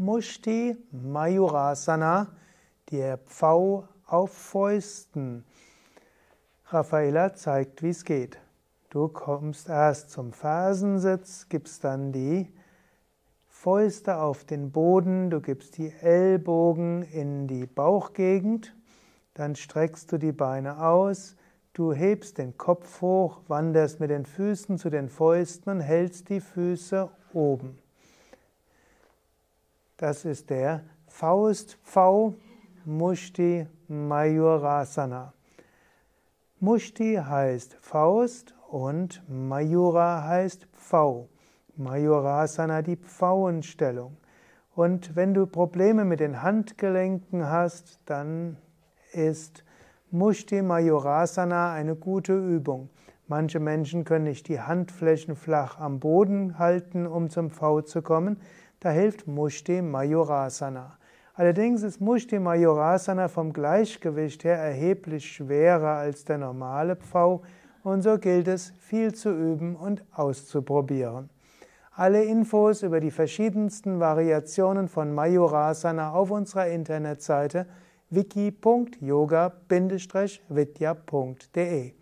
Mushti Mayurasana, der Pfau auf Fäusten. Raffaella zeigt, wie es geht. Du kommst erst zum Fersensitz, gibst dann die Fäuste auf den Boden, du gibst die Ellbogen in die Bauchgegend, dann streckst du die Beine aus, du hebst den Kopf hoch, wanderst mit den Füßen zu den Fäusten und hältst die Füße oben. Das ist der Faust V Mushti Mayurasana. Mushti heißt Faust und Mayura heißt Pfau. Mayurasana die Pfauenstellung. Und wenn du Probleme mit den Handgelenken hast, dann ist Mushti Mayurasana eine gute Übung. Manche Menschen können nicht die Handflächen flach am Boden halten, um zum V zu kommen. Da hilft Mushti Majorasana. Allerdings ist Mushti Majorasana vom Gleichgewicht her erheblich schwerer als der normale Pfau und so gilt es, viel zu üben und auszuprobieren. Alle Infos über die verschiedensten Variationen von Majorasana auf unserer Internetseite wiki.yoga-vidya.de